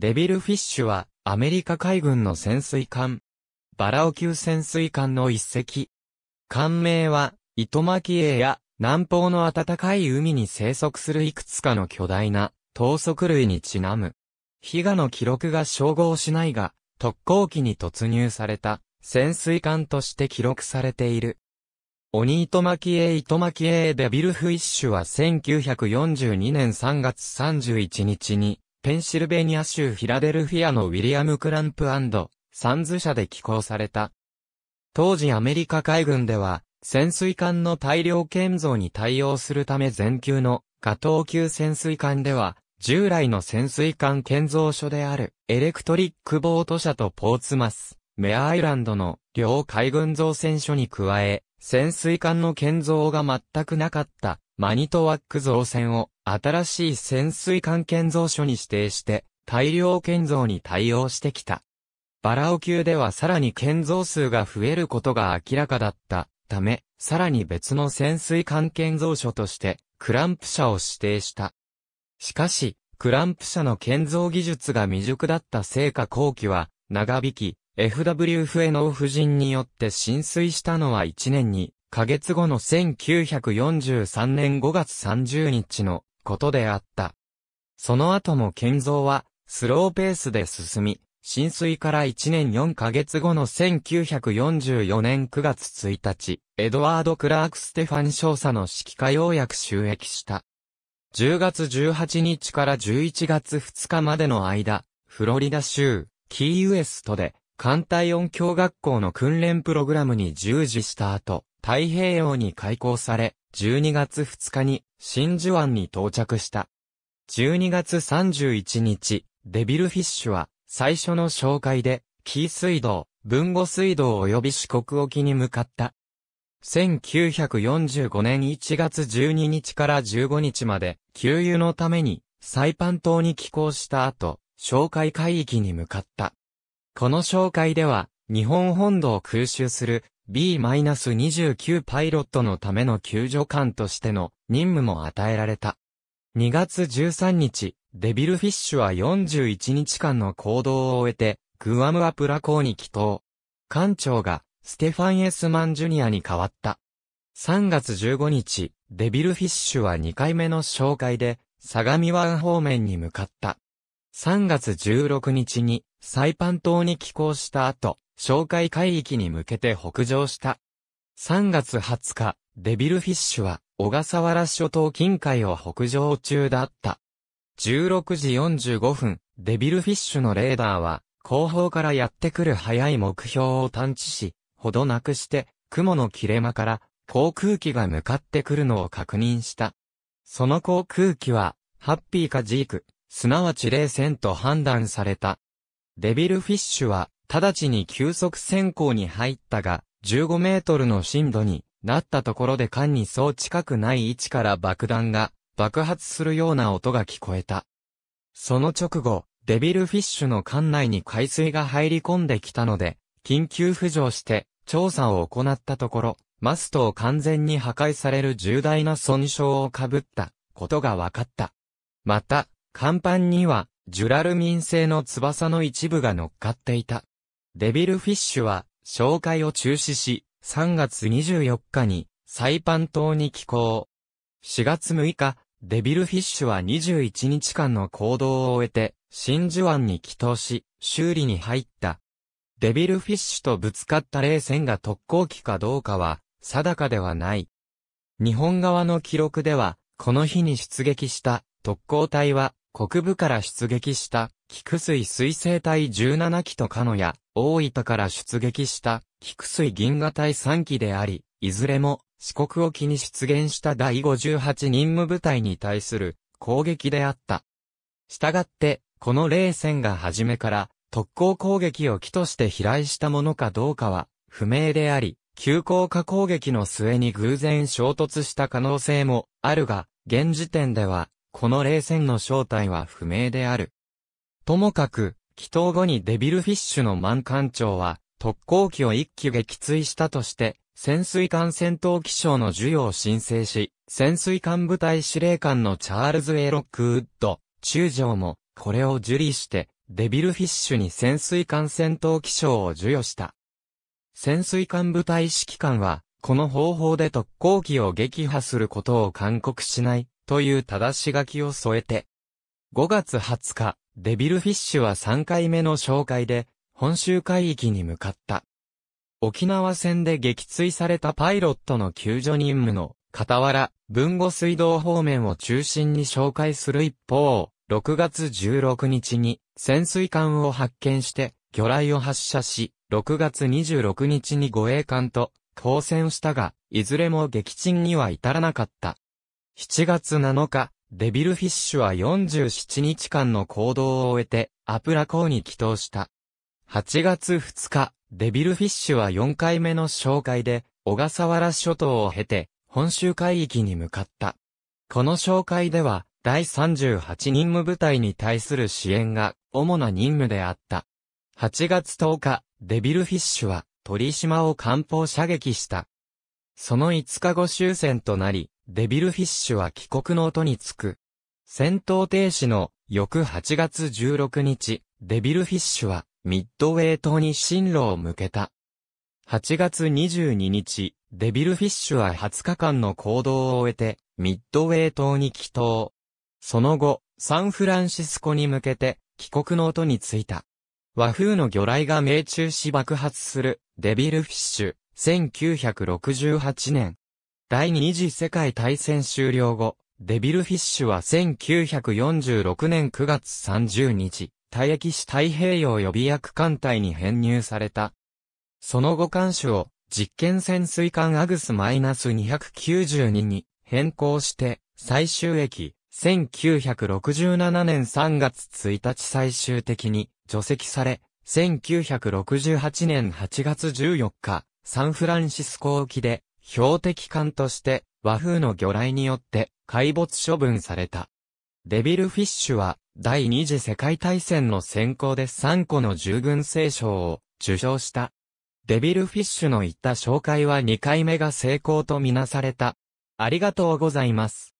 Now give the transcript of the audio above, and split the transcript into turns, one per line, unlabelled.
デビルフィッシュは、アメリカ海軍の潜水艦。バラオ級潜水艦の一隻。艦名は、糸巻きや南方の暖かい海に生息するいくつかの巨大な等速類にちなむ。被害の記録が照合しないが、特攻機に突入された潜水艦として記録されている。鬼糸巻栄糸巻栄デビルフィッシュは1942年3月31日にペンシルベニア州フィラデルフィアのウィリアム・クランプアンド、サンズ社で寄港された。当時アメリカ海軍では、潜水艦の大量建造に対応するため全級の加藤級潜水艦では、従来の潜水艦建造所であるエレクトリックボート社とポーツマス、メアアイランドの両海軍造船所に加え、潜水艦の建造が全くなかったマニトワック造船を新しい潜水艦建造所に指定して大量建造に対応してきた。バラオ級ではさらに建造数が増えることが明らかだったため、さらに別の潜水艦建造所としてクランプ社を指定した。しかし、クランプ社の建造技術が未熟だった成果後期は長引き、FW フエノー夫人によって浸水したのは1年にヶ月後の1943年5月30日のことであった。その後も建造はスローペースで進み、浸水から1年4ヶ月後の1944年9月1日、エドワード・クラーク・ステファン少佐の指揮下要約収益した。10月18日から11月2日までの間、フロリダ州、キーウエストで、艦隊音響学校の訓練プログラムに従事した後、太平洋に開港され、12月2日に真珠湾に到着した。12月31日、デビルフィッシュは最初の紹介で、紀伊水道、文後水道及び四国沖に向かった。1945年1月12日から15日まで、給油のために、サイパン島に寄港した後、紹介海域に向かった。この紹介では、日本本土を空襲する B-29 パイロットのための救助官としての任務も与えられた。2月13日、デビルフィッシュは41日間の行動を終えて、グアムアプラ港に帰島。艦長が、ステファン・エスマン・ジュニアに変わった。3月15日、デビルフィッシュは2回目の紹介で、相模湾方面に向かった。3月16日に、サイパン島に寄港した後、哨戒海域に向けて北上した。3月20日、デビルフィッシュは小笠原諸島近海を北上中だった。16時45分、デビルフィッシュのレーダーは後方からやってくる早い目標を探知し、ほどなくして、雲の切れ間から航空機が向かってくるのを確認した。その航空機は、ハッピーかジーク、すなわち冷戦と判断された。デビルフィッシュは、直ちに急速先行に入ったが、15メートルの深度になったところで間にそう近くない位置から爆弾が爆発するような音が聞こえた。その直後、デビルフィッシュの艦内に海水が入り込んできたので、緊急浮上して調査を行ったところ、マストを完全に破壊される重大な損傷を被ったことが分かった。また、甲板には、ジュラルミン製の翼の一部が乗っかっていた。デビルフィッシュは、紹介を中止し、3月24日に、サイパン島に寄港。4月6日、デビルフィッシュは21日間の行動を終えて、真珠湾に帰島し、修理に入った。デビルフィッシュとぶつかった冷戦が特攻機かどうかは、定かではない。日本側の記録では、この日に出撃した特攻隊は国部から出撃した、菊水水星隊17機とのや、大分から出撃した、菊水銀河隊3機であり、いずれも、四国沖に出現した第58任務部隊に対する攻撃であった。したがって、この冷戦が初めから、特攻攻撃を機として飛来したものかどうかは、不明であり、急降下攻撃の末に偶然衝突した可能性もあるが、現時点では、この冷戦の正体は不明である。ともかく、祈祷後にデビルフィッシュの満艦長は、特攻機を一機撃墜したとして、潜水艦戦闘機賞の授与を申請し、潜水艦部隊司令官のチャールズ・エロックウッド、中将も、これを受理して、デビルフィッシュに潜水艦戦闘機賞を授与した。潜水艦部隊指揮官は、この方法で特攻機を撃破することを勧告しないという正し書きを添えて。5月20日、デビルフィッシュは3回目の紹介で、本州海域に向かった。沖縄戦で撃墜されたパイロットの救助任務の、傍ら、文後水道方面を中心に紹介する一方、6月16日に潜水艦を発見して魚雷を発射し、6月26日に護衛艦と交戦したが、いずれも撃沈には至らなかった。7月7日、デビルフィッシュは47日間の行動を終えて、アプラ港に帰投した。8月2日、デビルフィッシュは4回目の紹介で、小笠原諸島を経て、本州海域に向かった。この紹介では、第38任務部隊に対する支援が主な任務であった。8月10日、デビルフィッシュは鳥島を艦砲射撃した。その5日後終戦となり、デビルフィッシュは帰国の音につく。戦闘停止の翌8月16日、デビルフィッシュはミッドウェイ島に進路を向けた。8月22日、デビルフィッシュは20日間の行動を終えて、ミッドウェイ島に帰島。その後、サンフランシスコに向けて、帰国の音についた。和風の魚雷が命中し爆発する、デビルフィッシュ、1968年。第二次世界大戦終了後、デビルフィッシュは1946年9月30日、退役し太平洋予備役艦隊に編入された。その後艦種を実験潜水艦アグス -292 に変更して、最終駅、1967年3月1日最終的に除籍され、1968年8月14日、サンフランシスコ沖で標的艦として和風の魚雷によって海没処分された。デビルフィッシュは第二次世界大戦の先行で3個の従軍聖賞を受賞した。デビルフィッシュの言った紹介は2回目が成功とみなされた。ありがとうございます。